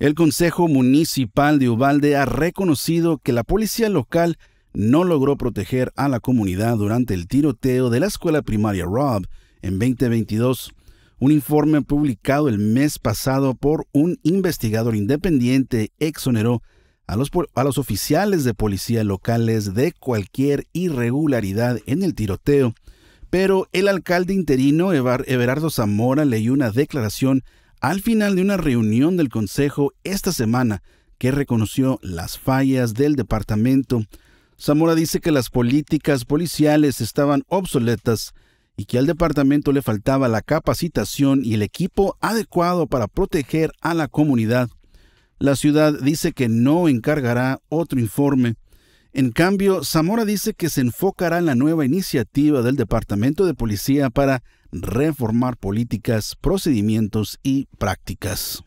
El Consejo Municipal de Ubalde ha reconocido que la policía local no logró proteger a la comunidad durante el tiroteo de la escuela primaria Rob en 2022. Un informe publicado el mes pasado por un investigador independiente exoneró a los, a los oficiales de policía locales de cualquier irregularidad en el tiroteo, pero el alcalde interino Everardo Zamora leyó una declaración al final de una reunión del Consejo esta semana que reconoció las fallas del departamento, Zamora dice que las políticas policiales estaban obsoletas y que al departamento le faltaba la capacitación y el equipo adecuado para proteger a la comunidad. La ciudad dice que no encargará otro informe. En cambio, Zamora dice que se enfocará en la nueva iniciativa del Departamento de Policía para reformar políticas, procedimientos y prácticas.